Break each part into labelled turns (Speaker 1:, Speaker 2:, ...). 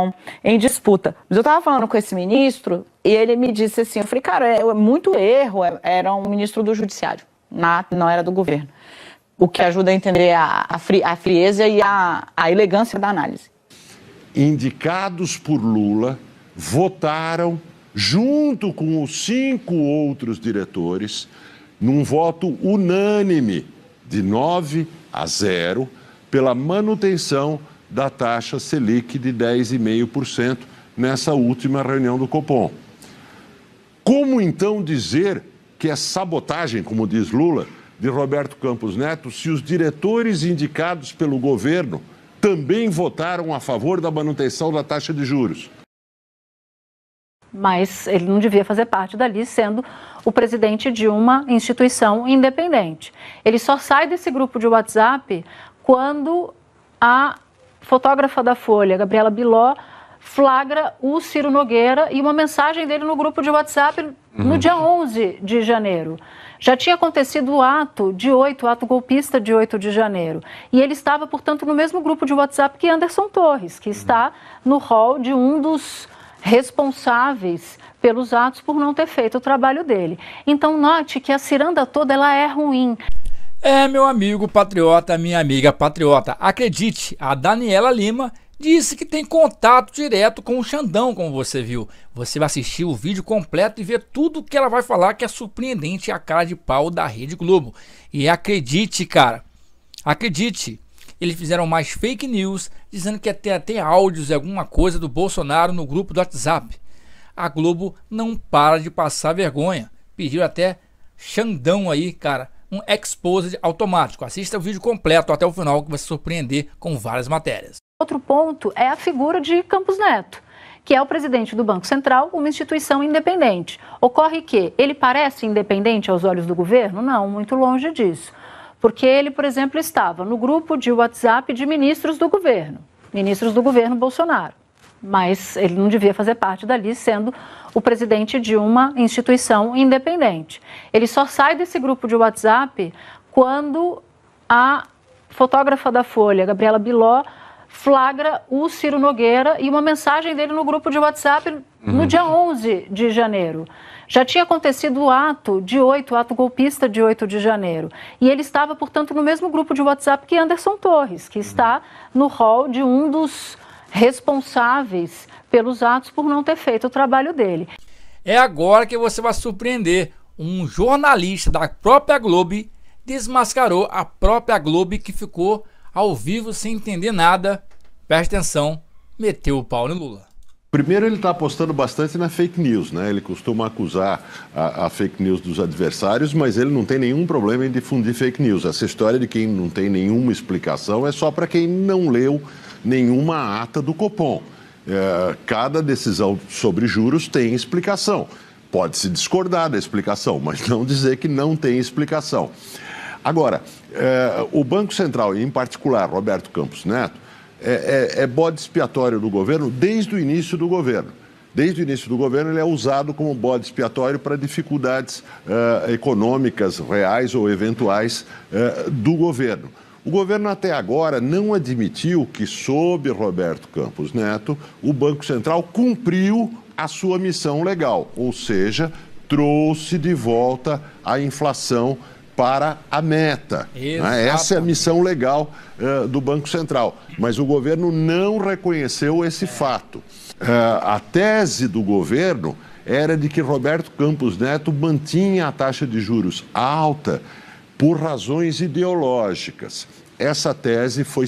Speaker 1: Então, em disputa. Mas eu estava falando com esse ministro e ele me disse assim: eu falei, cara, é, é muito erro, é, era um ministro do judiciário, na, não era do governo. O que ajuda a entender a, a, fri, a frieza e a, a elegância da análise.
Speaker 2: Indicados por Lula, votaram junto com os cinco outros diretores, num voto unânime de 9 a 0, pela manutenção da taxa Selic de 10,5% nessa última reunião do Copom. Como então dizer que é sabotagem, como diz Lula, de Roberto Campos Neto, se os diretores indicados pelo governo também votaram a favor da manutenção da taxa de juros?
Speaker 3: Mas ele não devia fazer parte dali, sendo o presidente de uma instituição independente. Ele só sai desse grupo de WhatsApp quando há fotógrafa da Folha, Gabriela Biló, flagra o Ciro Nogueira e uma mensagem dele no grupo de WhatsApp no uhum. dia 11 de janeiro. Já tinha acontecido o ato de 8, o ato golpista de 8 de janeiro. E ele estava, portanto, no mesmo grupo de WhatsApp que Anderson Torres, que está no hall de um dos responsáveis pelos atos por não ter feito o trabalho dele. Então, note que a ciranda toda ela é ruim.
Speaker 4: É, meu amigo patriota, minha amiga patriota, acredite, a Daniela Lima disse que tem contato direto com o Xandão, como você viu. Você vai assistir o vídeo completo e ver tudo que ela vai falar, que é surpreendente a cara de pau da Rede Globo. E acredite, cara, acredite, eles fizeram mais fake news, dizendo que até até áudios e alguma coisa do Bolsonaro no grupo do WhatsApp. A Globo não para de passar vergonha. Pediu até Xandão aí, cara, um exposed automático. Assista o vídeo completo até o final que vai se surpreender com várias matérias.
Speaker 3: Outro ponto é a figura de Campos Neto, que é o presidente do Banco Central, uma instituição independente. Ocorre que ele parece independente aos olhos do governo? Não, muito longe disso. Porque ele, por exemplo, estava no grupo de WhatsApp de ministros do governo, ministros do governo Bolsonaro mas ele não devia fazer parte dali, sendo o presidente de uma instituição independente. Ele só sai desse grupo de WhatsApp quando a fotógrafa da Folha, Gabriela Biló, flagra o Ciro Nogueira e uma mensagem dele no grupo de WhatsApp no uhum. dia 11 de janeiro. Já tinha acontecido o ato de 8, o ato golpista de 8 de janeiro. E ele estava, portanto, no mesmo grupo de WhatsApp que Anderson Torres, que uhum. está no hall de um dos responsáveis pelos atos por não ter feito o trabalho dele.
Speaker 4: É agora que você vai surpreender. Um jornalista da própria Globo desmascarou a própria Globo que ficou ao vivo sem entender nada. Presta atenção, meteu o pau no Lula.
Speaker 2: Primeiro, ele está apostando bastante na fake news, né? Ele costuma acusar a, a, fake news dos adversários, mas ele não tem nenhum problema em difundir fake news. Essa história de quem não tem nenhuma explicação é só para quem não leu nenhuma ata do Copom. É, cada decisão sobre juros tem explicação. Pode-se discordar da explicação, mas não dizer que não tem explicação. Agora, é, o Banco Central, em particular Roberto Campos Neto, é, é, é bode expiatório do governo desde o início do governo desde o início do governo, ele é usado como bode expiatório para dificuldades uh, econômicas reais ou eventuais uh, do governo. O governo até agora não admitiu que, sob Roberto Campos Neto, o Banco Central cumpriu a sua missão legal, ou seja, trouxe de volta a inflação para a meta. Né? Essa é a missão legal uh, do Banco Central. Mas o governo não reconheceu esse é. fato. Uh, a tese do governo era de que Roberto Campos Neto mantinha a taxa de juros alta por razões ideológicas. Essa tese foi,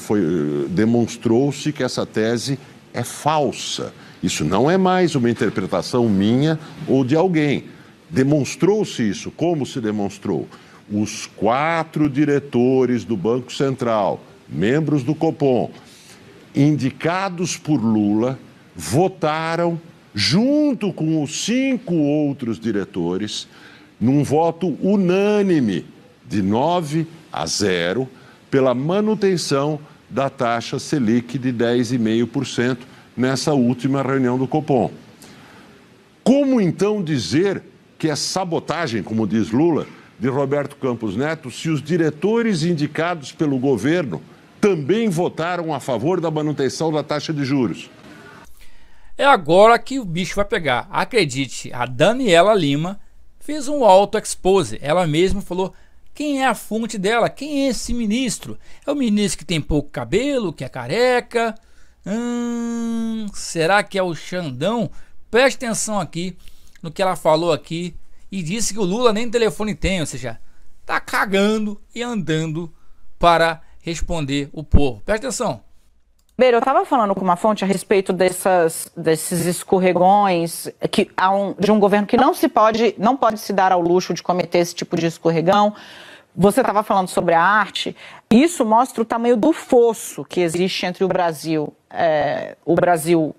Speaker 2: foi demonstrou-se que essa tese é falsa. Isso não é mais uma interpretação minha ou de alguém. Demonstrou-se isso. Como se demonstrou? Os quatro diretores do Banco Central, membros do Copom, indicados por Lula, votaram junto com os cinco outros diretores num voto unânime de 9 a 0 pela manutenção da taxa Selic de 10,5% nessa última reunião do Copom. Como então dizer que é sabotagem, como diz Lula, de Roberto Campos Neto, se os diretores indicados pelo governo também votaram a favor da manutenção da taxa de juros?
Speaker 4: É agora que o bicho vai pegar. Acredite, a Daniela Lima fez um auto-expose. Ela mesma falou quem é a fonte dela, quem é esse ministro. É o ministro que tem pouco cabelo, que é careca. Hum, será que é o Xandão? Preste atenção aqui no que ela falou aqui e disse que o Lula nem telefone tem, ou seja, tá cagando e andando para responder o povo. Preste atenção. Beira, eu estava falando
Speaker 1: com uma fonte a respeito dessas, desses escorregões que há um, de um governo que não se pode, não pode se dar ao luxo de cometer esse tipo de escorregão. Você estava falando sobre a arte. Isso mostra o tamanho do fosso que existe entre o Brasil, é, o Brasil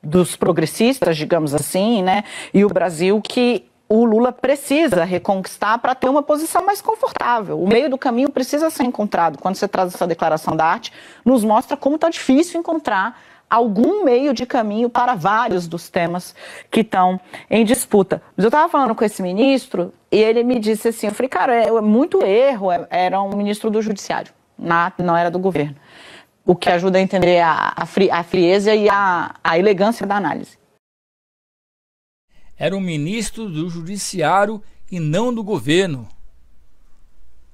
Speaker 1: dos progressistas, digamos assim, né, e o Brasil que o Lula precisa reconquistar para ter uma posição mais confortável. O meio do caminho precisa ser encontrado. Quando você traz essa declaração da arte, nos mostra como está difícil encontrar algum meio de caminho para vários dos temas que estão em disputa. Mas eu estava falando com esse ministro e ele me disse assim: eu falei, cara, é, é muito erro, é, era um ministro do judiciário, na, não era do governo. O que ajuda a entender a, a, fri, a frieza e a, a elegância da análise
Speaker 4: era um ministro do judiciário e não do governo.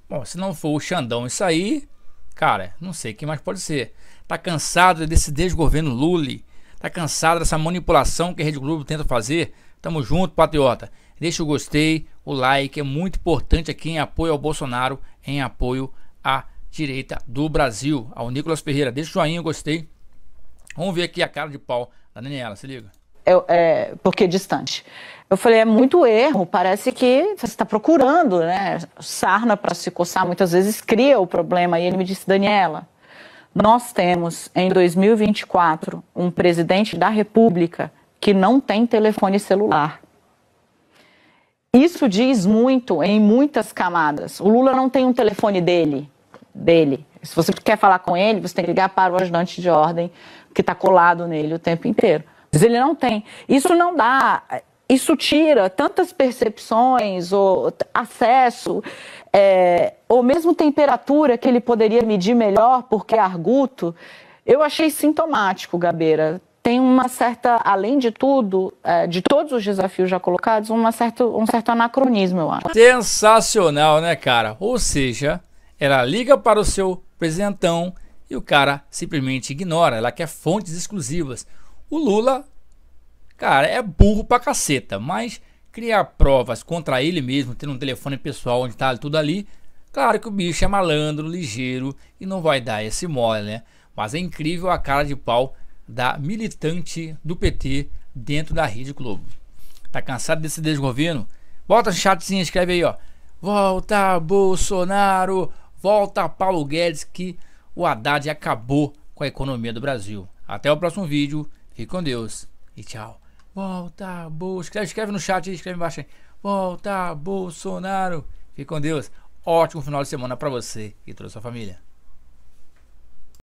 Speaker 4: Bom, se não for o Xandão isso aí, cara, não sei quem mais pode ser. Tá cansado desse desgoverno Lully. Tá cansado dessa manipulação que a Rede Globo tenta fazer? Tamo junto, patriota. Deixa o gostei, o like é muito importante aqui em apoio ao Bolsonaro, em apoio à direita do Brasil, ao Nicolas Ferreira. Deixa o joinha, gostei. Vamos ver aqui a cara de pau da Daniela, se liga
Speaker 1: é, porque é distante. Eu falei, é muito erro, parece que você está procurando, né? Sarna para se coçar muitas vezes cria o problema. E ele me disse, Daniela, nós temos em 2024 um presidente da República que não tem telefone celular. Isso diz muito em muitas camadas. O Lula não tem um telefone dele, dele. Se você quer falar com ele, você tem que ligar para o ajudante de ordem que está colado nele o tempo inteiro. Ele não tem. Isso não dá. Isso tira tantas percepções, ou acesso, é, ou mesmo temperatura que ele poderia medir melhor, porque é arguto. Eu achei sintomático, Gabeira. Tem uma certa, além de tudo, é, de todos os desafios já colocados, uma certa, um certo anacronismo, eu acho.
Speaker 4: Sensacional, né, cara? Ou seja, ela liga para o seu presentão e o cara simplesmente ignora. Ela quer fontes exclusivas. O Lula, cara, é burro pra caceta, mas criar provas contra ele mesmo, tendo um telefone pessoal onde tá tudo ali, claro que o bicho é malandro, ligeiro e não vai dar esse mole, né? Mas é incrível a cara de pau da militante do PT dentro da Rede Globo. Tá cansado desse desgoverno? Bota chatzinho, escreve aí, ó. Volta Bolsonaro, volta Paulo Guedes que o Haddad acabou com a economia do Brasil. Até o próximo vídeo. Fique com Deus e tchau. Volta, Bolsonaro. Escreve, escreve no chat aí, escreve embaixo aí. Volta, Bolsonaro. Fique com Deus. Ótimo final de semana para você e toda a sua família.